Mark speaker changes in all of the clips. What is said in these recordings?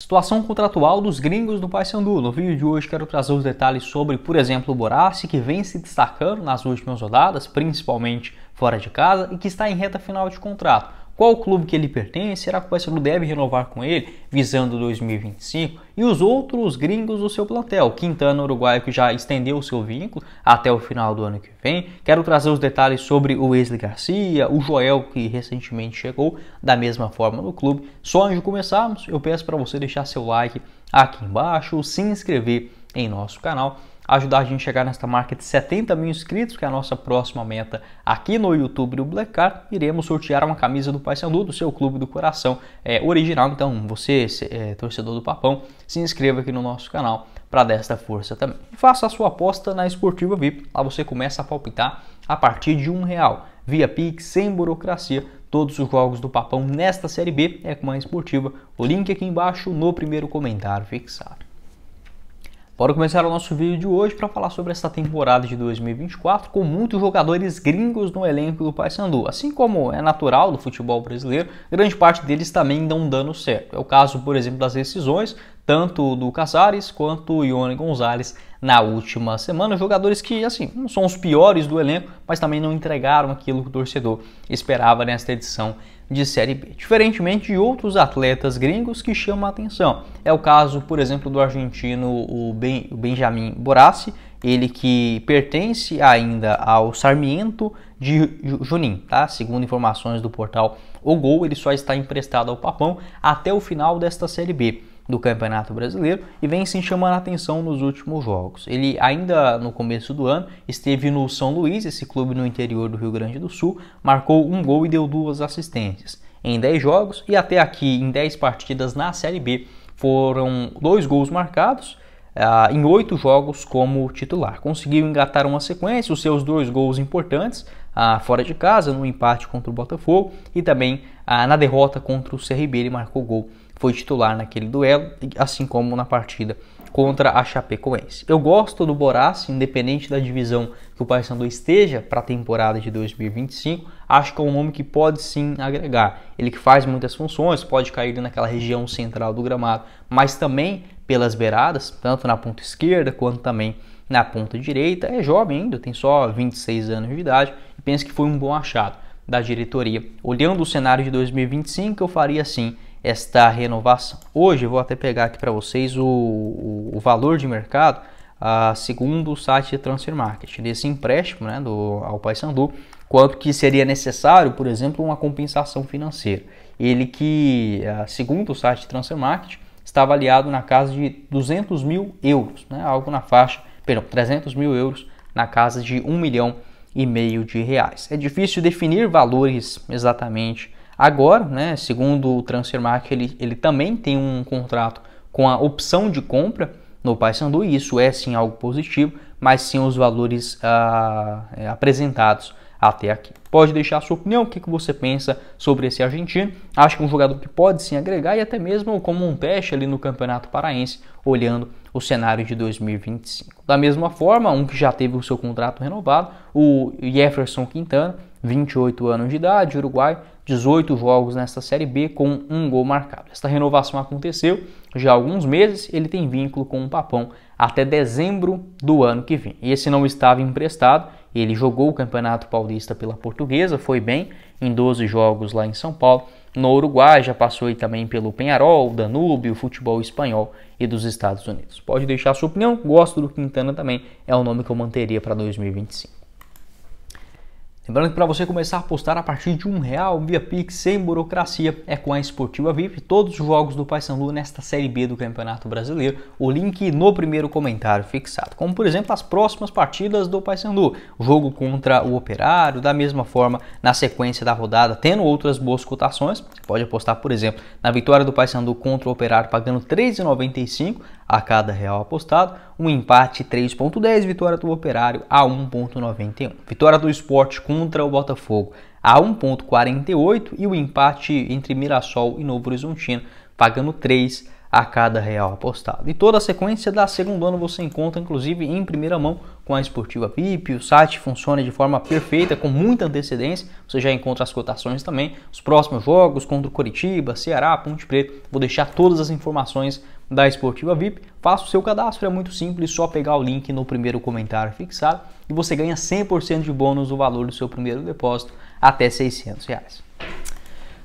Speaker 1: Situação contratual dos gringos do Paysandu. No vídeo de hoje quero trazer os detalhes sobre, por exemplo, o Borassi, que vem se destacando nas últimas rodadas, principalmente fora de casa, e que está em reta final de contrato qual clube que ele pertence, será que o Barcelona deve renovar com ele, visando 2025, e os outros gringos do seu plantel. Quintana, uruguaio, que já estendeu o seu vínculo até o final do ano que vem. Quero trazer os detalhes sobre o Wesley Garcia, o Joel, que recentemente chegou da mesma forma no clube. Só antes de começarmos, eu peço para você deixar seu like aqui embaixo, se inscrever em nosso canal ajudar a gente a chegar nesta marca de 70 mil inscritos, que é a nossa próxima meta aqui no YouTube do Black Card, iremos sortear uma camisa do Paysandu, do seu clube do coração é, original. Então, você, é, torcedor do Papão, se inscreva aqui no nosso canal para desta força também. Faça a sua aposta na Esportiva VIP, lá você começa a palpitar a partir de um real, via Pix, sem burocracia. Todos os jogos do Papão nesta Série B é com a Esportiva. O link aqui embaixo no primeiro comentário fixado. Bora começar o nosso vídeo de hoje para falar sobre essa temporada de 2024 com muitos jogadores gringos no elenco do Paysandu. Assim como é natural do futebol brasileiro, grande parte deles também não dando certo. É o caso, por exemplo, das decisões, tanto do Casares quanto do Ione Gonzalez na última semana. Jogadores que, assim, não são os piores do elenco, mas também não entregaram aquilo que o torcedor esperava nesta edição de Série B, diferentemente de outros atletas gringos que chamam a atenção. É o caso, por exemplo, do argentino o, ben, o Benjamin Borassi, ele que pertence ainda ao Sarmiento de Junín, tá? Segundo informações do portal O Gol, ele só está emprestado ao Papão até o final desta Série B do Campeonato Brasileiro e vem se chamando a atenção nos últimos jogos. Ele ainda no começo do ano esteve no São Luís, esse clube no interior do Rio Grande do Sul, marcou um gol e deu duas assistências. Em 10 jogos e até aqui em 10 partidas na Série B foram dois gols marcados. Uh, em oito jogos como titular. Conseguiu engatar uma sequência, os seus dois gols importantes uh, fora de casa, no empate contra o Botafogo e também uh, na derrota contra o CRB, ele marcou gol foi titular naquele duelo, assim como na partida contra a Chapecoense. Eu gosto do Borassi, independente da divisão que o Paysandu esteja para a temporada de 2025, acho que é um nome que pode sim agregar. Ele que faz muitas funções, pode cair naquela região central do gramado, mas também pelas beiradas, tanto na ponta esquerda quanto também na ponta direita. É jovem ainda, tem só 26 anos de idade e penso que foi um bom achado da diretoria. Olhando o cenário de 2025, eu faria assim: esta renovação. Hoje vou até pegar aqui para vocês o, o, o, valor de mercado a ah, segundo o site de Transfer Market desse empréstimo né, do, ao Paysandu, quanto que seria necessário, por exemplo, uma compensação financeira. Ele que, ah, segundo o site de Transfer Market, está avaliado na casa de 200 mil euros, né, algo na faixa, perdão, 300 mil euros na casa de 1 milhão e meio de reais. É difícil definir valores exatamente Agora, né, segundo o Transfer Market, ele, ele também tem um contrato com a opção de compra no Paysandu, e isso é sim algo positivo, mas sim os valores ah, é, apresentados até aqui. Pode deixar a sua opinião, o que, que você pensa sobre esse argentino. Acho que um jogador que pode sim agregar e até mesmo como um teste ali no Campeonato Paraense, olhando o cenário de 2025. Da mesma forma, um que já teve o seu contrato renovado, o Jefferson Quintana, 28 anos de idade, uruguai, 18 jogos nesta Série B com um gol marcado. Esta renovação aconteceu já há alguns meses, ele tem vínculo com o Papão até dezembro do ano que vem. Esse não estava emprestado, ele jogou o Campeonato Paulista pela Portuguesa, foi bem em 12 jogos lá em São Paulo. No Uruguai já passou também pelo Penharol, Danúbio, futebol espanhol e dos Estados Unidos. Pode deixar sua opinião, gosto do Quintana também, é o nome que eu manteria para 2025. Lembrando que para você começar a apostar a partir de um real via Pix sem burocracia é com a Esportiva VIP todos os jogos do Paysandu nesta Série B do Campeonato Brasileiro. O link no primeiro comentário fixado. Como por exemplo as próximas partidas do Paysandu, jogo contra o Operário, da mesma forma na sequência da rodada, tendo outras boas cotações. Você pode apostar por exemplo na vitória do Paysandu contra o Operário pagando 3,95, a cada real apostado, um empate 3.10, vitória do Operário a 1.91. Vitória do Esporte contra o Botafogo a 1.48 e o empate entre Mirassol e Novo Horizontino pagando 3 a cada real apostado. E toda a sequência da segunda ano você encontra, inclusive, em primeira mão com a Esportiva VIP. O site funciona de forma perfeita, com muita antecedência. Você já encontra as cotações também. Os próximos jogos contra o Curitiba, Ceará, Ponte Preta. Vou deixar todas as informações da Esportiva VIP, faça o seu cadastro, é muito simples, só pegar o link no primeiro comentário fixado e você ganha 100% de bônus no valor do seu primeiro depósito até 600 reais.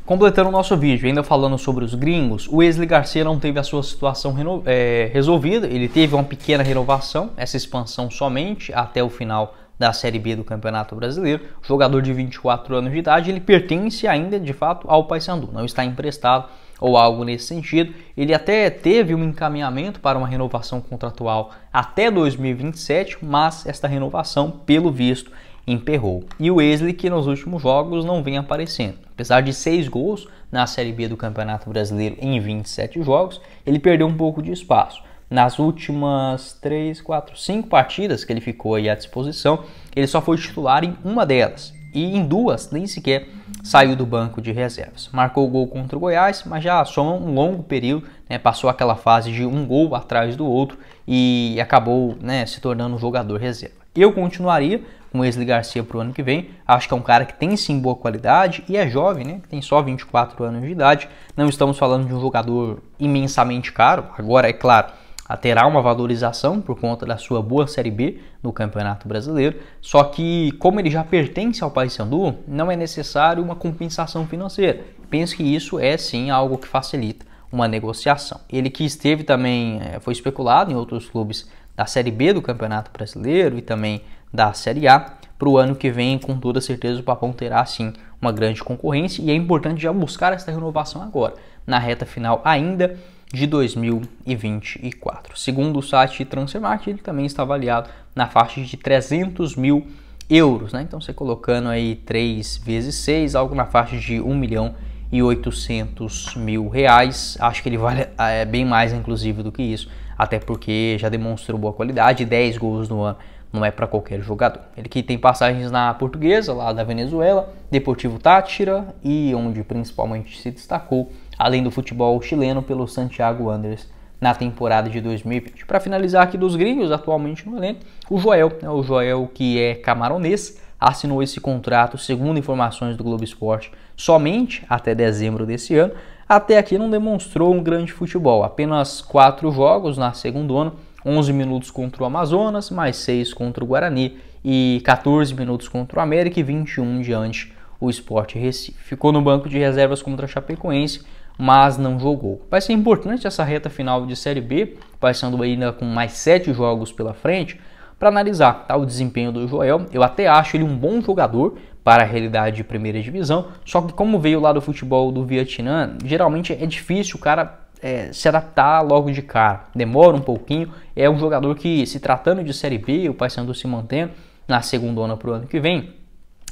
Speaker 1: Completando o nosso vídeo, ainda falando sobre os gringos, o Wesley Garcia não teve a sua situação é, resolvida, ele teve uma pequena renovação, essa expansão somente até o final da Série B do Campeonato Brasileiro. Jogador de 24 anos de idade, ele pertence ainda de fato ao Paysandu, não está emprestado ou algo nesse sentido. Ele até teve um encaminhamento para uma renovação contratual até 2027, mas esta renovação, pelo visto, emperrou. E o Wesley, que nos últimos jogos não vem aparecendo. Apesar de seis gols na Série B do Campeonato Brasileiro em 27 jogos, ele perdeu um pouco de espaço nas últimas 3, 4, 5 partidas que ele ficou aí à disposição, ele só foi titular em uma delas. E em duas nem sequer saiu do banco de reservas. Marcou o gol contra o Goiás, mas já soma um longo período, né, passou aquela fase de um gol atrás do outro e acabou né, se tornando um jogador reserva. Eu continuaria com o Wesley Garcia para o ano que vem. Acho que é um cara que tem sim boa qualidade e é jovem, né? Tem só 24 anos de idade. Não estamos falando de um jogador imensamente caro. Agora, é claro, terá uma valorização por conta da sua boa Série B no Campeonato Brasileiro. Só que, como ele já pertence ao Paysandu, não é necessário uma compensação financeira. Penso que isso é sim algo que facilita uma negociação. Ele que esteve também, é, foi especulado em outros clubes da Série B do Campeonato Brasileiro e também da Série A. Para o ano que vem, com toda certeza, o Papão terá sim uma grande concorrência e é importante já buscar essa renovação agora, na reta final ainda de 2024. Segundo o site Transfermarkt, ele também está avaliado na faixa de 300 mil euros. Né? Então, você colocando aí 3 vezes 6, algo na faixa de 1 milhão e 800 mil reais. Acho que ele vale é, bem mais, inclusive, do que isso, até porque já demonstrou boa qualidade, 10 gols no ano não é para qualquer jogador. Ele que tem passagens na portuguesa, lá da Venezuela, Deportivo Tátira e onde principalmente se destacou além do futebol chileno pelo Santiago Wanderers na temporada de 2020. Para finalizar aqui dos gringos, atualmente no elenco, o Joel, né, o Joel que é camaronês, assinou esse contrato, segundo informações do Globo Esporte, somente até dezembro desse ano. Até aqui não demonstrou um grande futebol, apenas quatro jogos na segunda ano, 11 minutos contra o Amazonas, mais 6 contra o Guarani e 14 minutos contra o América e 21 diante o Sport Recife. Ficou no banco de reservas contra a Chapecoense, mas não jogou. Vai ser importante essa reta final de Série B, passando ainda com mais sete jogos pela frente, para analisar tá, o desempenho do Joel. Eu até acho ele um bom jogador para a realidade de primeira divisão, só que como veio lá do futebol do Vietnã, geralmente é difícil o cara é, se adaptar logo de cara. Demora um pouquinho. É um jogador que, se tratando de Série B, o Paysandu se mantendo na segunda onda para o ano que vem,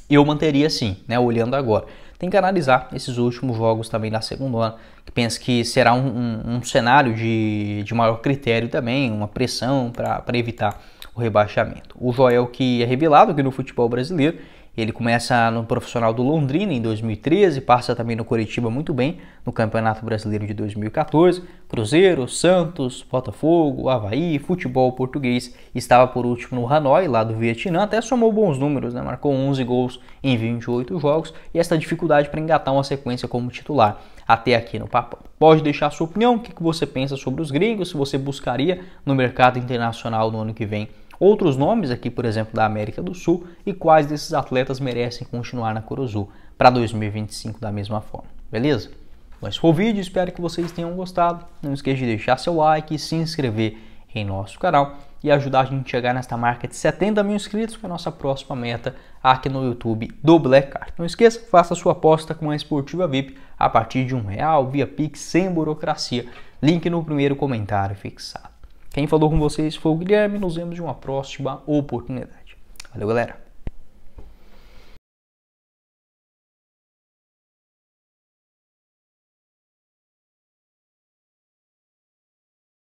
Speaker 1: eu manteria sim, né, olhando agora tem que analisar esses últimos jogos também da segunda hora, que penso que será um, um, um cenário de, de maior critério também, uma pressão para evitar o rebaixamento. O Joel que é revelado aqui no futebol brasileiro ele começa no profissional do Londrina em 2013, passa também no Curitiba muito bem no Campeonato Brasileiro de 2014, Cruzeiro, Santos, Botafogo, Havaí, futebol português, estava por último no Hanoi, lá do Vietnã, até somou bons números, né? marcou 11 gols em 28 jogos e essa dificuldade para engatar uma sequência como titular até aqui no papo. Pode deixar sua opinião, o que você pensa sobre os gringos, se você buscaria no mercado internacional no ano que vem Outros nomes aqui, por exemplo, da América do Sul e quais desses atletas merecem continuar na Coro para 2025 da mesma forma, beleza? Então esse foi o vídeo, espero que vocês tenham gostado. Não esqueça de deixar seu like, se inscrever em nosso canal e ajudar a gente a chegar nesta marca de 70 mil inscritos, que é a nossa próxima meta aqui no YouTube do Black Card. Não esqueça, faça sua aposta com a Esportiva VIP a partir de um real via Pix, sem burocracia. Link no primeiro comentário fixado. Quem falou com vocês foi o Guilherme. Nos vemos de uma próxima oportunidade. Valeu, galera!